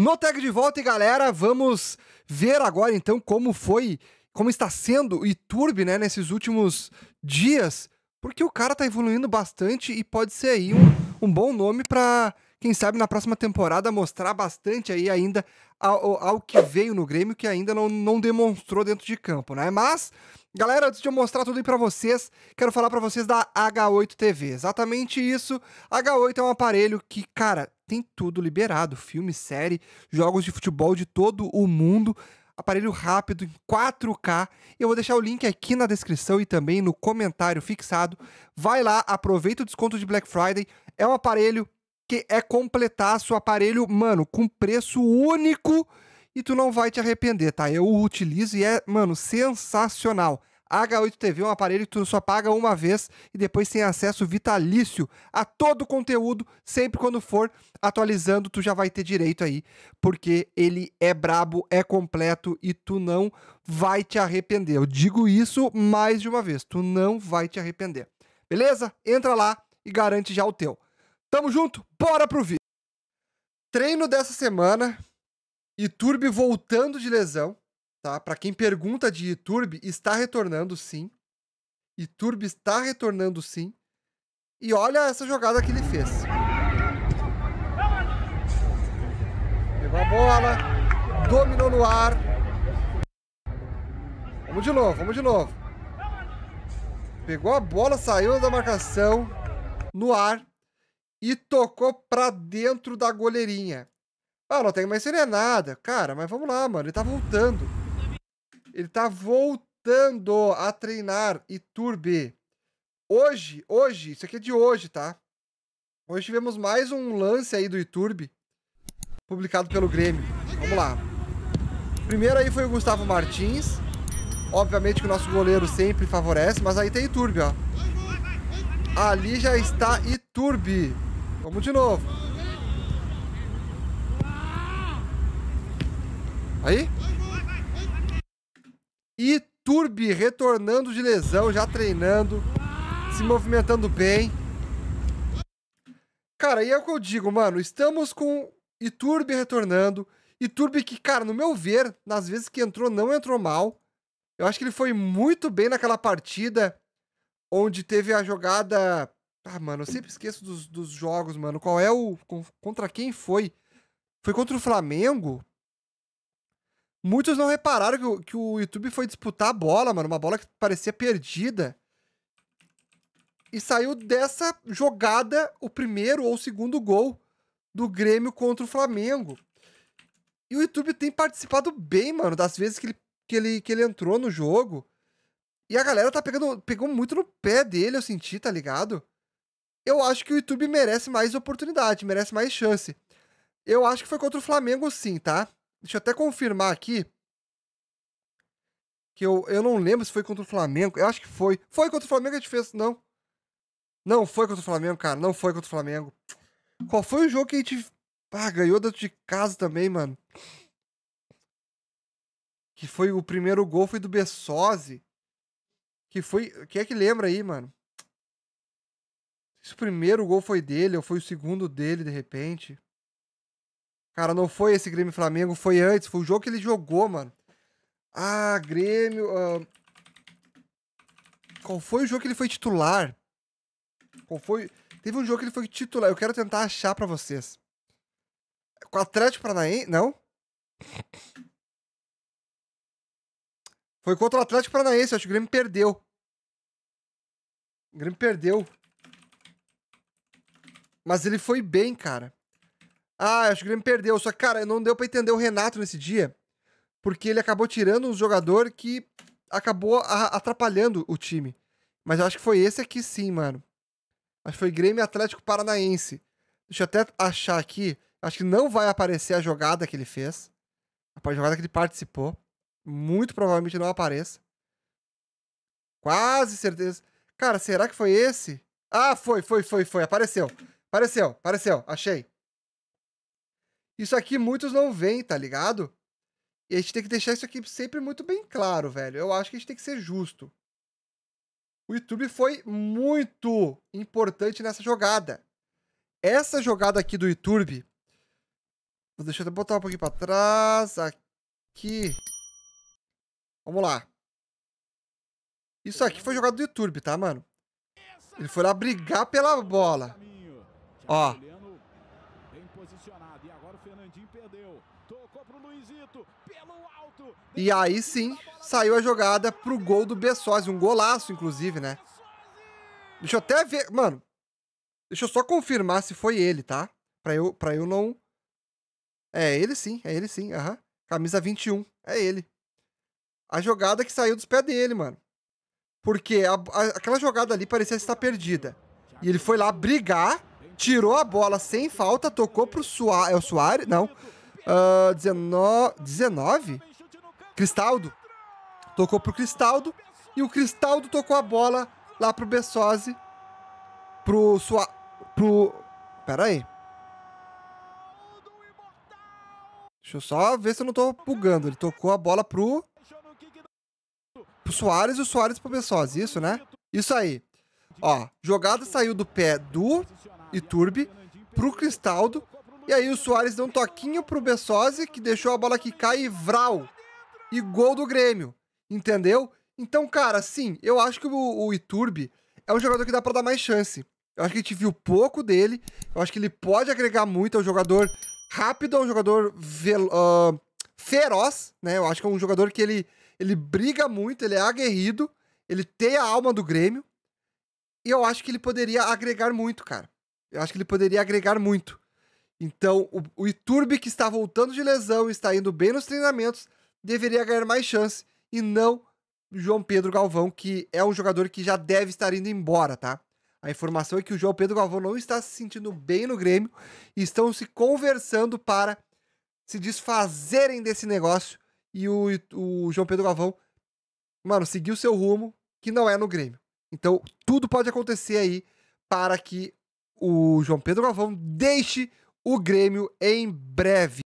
No Tag de volta, e galera, vamos ver agora então como foi, como está sendo o Iturbe, né, nesses últimos dias, porque o cara está evoluindo bastante e pode ser aí um, um bom nome para quem sabe na próxima temporada mostrar bastante aí ainda ao, ao, que veio no Grêmio que ainda não, não demonstrou dentro de campo, né? Mas Galera, antes de eu mostrar tudo aí para vocês, quero falar para vocês da H8 TV. Exatamente isso. H8 é um aparelho que, cara, tem tudo liberado: filme, série, jogos de futebol de todo o mundo. Aparelho rápido em 4K. Eu vou deixar o link aqui na descrição e também no comentário fixado. Vai lá, aproveita o desconto de Black Friday. É um aparelho que é completar seu aparelho, mano, com preço único e tu não vai te arrepender, tá? Eu o utilizo e é, mano, sensacional. H8 TV é um aparelho que tu só paga uma vez e depois tem acesso vitalício a todo o conteúdo, sempre quando for atualizando, tu já vai ter direito aí, porque ele é brabo, é completo e tu não vai te arrepender. Eu digo isso mais de uma vez, tu não vai te arrepender. Beleza? Entra lá e garante já o teu. Tamo junto, bora pro vídeo. Treino dessa semana e Turbi voltando de lesão tá? Para quem pergunta de Iturbe, está retornando sim. Iturbe está retornando sim. E olha essa jogada que ele fez. Pegou a bola, dominou no ar. Vamos de novo, vamos de novo. Pegou a bola, saiu da marcação no ar e tocou pra dentro da goleirinha. Ah, não tem mais nada Cara, mas vamos lá, mano. Ele tá voltando. Ele está voltando a treinar Iturbe. Hoje, hoje, isso aqui é de hoje, tá? Hoje tivemos mais um lance aí do Iturbe, publicado pelo Grêmio. Vamos lá. Primeiro aí foi o Gustavo Martins. Obviamente que o nosso goleiro sempre favorece, mas aí tem Iturbe, ó. Ali já está Iturbe. Vamos de novo. Aí. E Turbi retornando de lesão, já treinando, se movimentando bem. Cara, e é o que eu digo, mano. Estamos com Turbi retornando. Turbi, que, cara, no meu ver, nas vezes que entrou, não entrou mal. Eu acho que ele foi muito bem naquela partida onde teve a jogada. Ah, mano, eu sempre esqueço dos, dos jogos, mano. Qual é o. Contra quem foi? Foi contra o Flamengo? Muitos não repararam que o, que o YouTube foi disputar a bola, mano. Uma bola que parecia perdida. E saiu dessa jogada o primeiro ou o segundo gol do Grêmio contra o Flamengo. E o YouTube tem participado bem, mano, das vezes que ele, que ele, que ele entrou no jogo. E a galera tá pegando, pegou muito no pé dele, eu senti, tá ligado? Eu acho que o YouTube merece mais oportunidade, merece mais chance. Eu acho que foi contra o Flamengo sim, tá? Deixa eu até confirmar aqui. Que eu, eu não lembro se foi contra o Flamengo. Eu acho que foi. Foi contra o Flamengo que a gente fez, não. Não foi contra o Flamengo, cara. Não foi contra o Flamengo. Qual foi o jogo que a gente ah, ganhou dentro de casa também, mano? Que foi o primeiro gol foi do Bessose. Que foi. Quem é que lembra aí, mano? Se o primeiro gol foi dele ou foi o segundo dele, de repente. Cara, não foi esse Grêmio Flamengo, foi antes, foi o jogo que ele jogou, mano. Ah, Grêmio. Uh... Qual foi o jogo que ele foi titular? Qual foi. Teve um jogo que ele foi titular. Eu quero tentar achar para vocês. Com o Atlético Paranaense? Não? Foi contra o Atlético Paranaense, acho que o Grêmio perdeu. O Grêmio perdeu. Mas ele foi bem, cara. Ah, acho que o Grêmio perdeu. Só que, cara, não deu para entender o Renato nesse dia, porque ele acabou tirando um jogador que acabou atrapalhando o time. Mas eu acho que foi esse aqui sim, mano. Acho que foi Grêmio Atlético Paranaense. Deixa eu até achar aqui. Acho que não vai aparecer a jogada que ele fez. A jogada que ele participou. Muito provavelmente não apareça. Quase certeza. Cara, será que foi esse? Ah, foi, foi, foi, foi. Apareceu. Apareceu, apareceu. Achei. Isso aqui muitos não veem, tá ligado? E a gente tem que deixar isso aqui sempre muito bem claro, velho. Eu acho que a gente tem que ser justo. O YouTube foi muito importante nessa jogada. Essa jogada aqui do YouTube. Deixa eu botar um pouquinho pra trás. Aqui. Vamos lá. Isso aqui foi jogado do YouTube, tá, mano? Ele foi lá brigar pela bola. Ó posicionado. E agora o Fernandinho perdeu. Tocou pro Luizito, pelo alto. E aí sim, saiu a jogada pro gol do Bessose. Um golaço, inclusive, né? Deixa eu até ver. Mano, deixa eu só confirmar se foi ele, tá? Pra eu, pra eu não. É ele sim, é ele sim, aham. Uhum. Camisa 21, é ele. A jogada que saiu dos pés dele, mano. Porque a, a, aquela jogada ali parecia estar perdida. E ele foi lá brigar tirou a bola sem falta, tocou pro Soares. É o Soares? Não. Uh, 19. 19? Cristaldo? Tocou pro Cristaldo. E o Cristaldo tocou a bola lá pro Bessose. Pro Sua. Pro. Pera aí. Deixa eu só ver se eu não tô bugando. Ele tocou a bola pro. Pro Soares e o Soares pro Bessose. Isso, né? Isso aí. Ó, jogada saiu do pé do Iturbe, pro Cristaldo. E aí o Soares deu um toquinho pro Bessosi, que deixou a bola que cai e vral. E gol do Grêmio, entendeu? Então, cara, sim, eu acho que o, o Iturbe é um jogador que dá para dar mais chance. Eu acho que a gente viu pouco dele. Eu acho que ele pode agregar muito. É um jogador rápido, é um jogador uh, feroz, né? Eu acho que é um jogador que ele, ele briga muito, ele é aguerrido, ele tem a alma do Grêmio. E eu acho que ele poderia agregar muito, cara. Eu acho que ele poderia agregar muito. Então, o, o Iturbe, que está voltando de lesão e está indo bem nos treinamentos, deveria ganhar mais chance e não João Pedro Galvão, que é um jogador que já deve estar indo embora, tá? A informação é que o João Pedro Galvão não está se sentindo bem no Grêmio e estão se conversando para se desfazerem desse negócio e o, o João Pedro Galvão, mano, seguir o seu rumo, que não é no Grêmio. Então, tudo pode acontecer aí para que o João Pedro Galvão deixe o Grêmio em breve.